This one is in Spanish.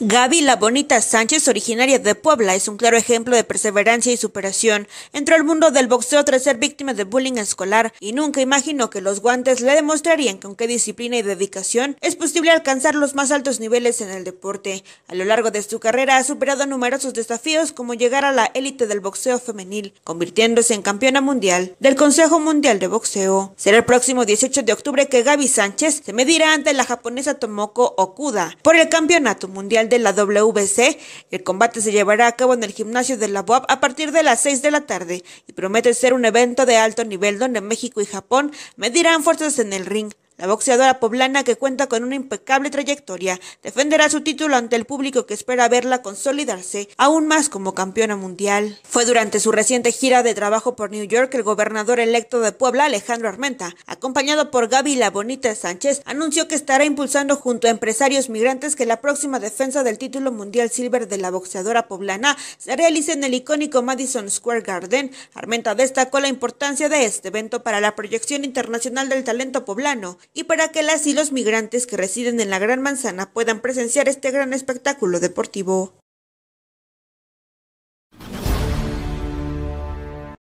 Gaby La Bonita Sánchez, originaria de Puebla, es un claro ejemplo de perseverancia y superación. Entró al mundo del boxeo tras ser víctima de bullying escolar y nunca imaginó que los guantes le demostrarían con qué disciplina y dedicación es posible alcanzar los más altos niveles en el deporte. A lo largo de su carrera ha superado numerosos desafíos como llegar a la élite del boxeo femenil, convirtiéndose en campeona mundial del Consejo Mundial de Boxeo. Será el próximo 18 de octubre que Gaby Sánchez se medirá ante la japonesa Tomoko Okuda por el Campeonato Mundial de la WC. El combate se llevará a cabo en el gimnasio de la BOAB a partir de las 6 de la tarde y promete ser un evento de alto nivel donde México y Japón medirán fuerzas en el ring. La boxeadora poblana, que cuenta con una impecable trayectoria, defenderá su título ante el público que espera verla consolidarse aún más como campeona mundial. Fue durante su reciente gira de trabajo por New York que el gobernador electo de Puebla, Alejandro Armenta, acompañado por Gaby La Bonita Sánchez, anunció que estará impulsando junto a empresarios migrantes que la próxima defensa del título mundial silver de la boxeadora poblana se realice en el icónico Madison Square Garden. Armenta destacó la importancia de este evento para la proyección internacional del talento poblano y para que las y los migrantes que residen en la Gran Manzana puedan presenciar este gran espectáculo deportivo.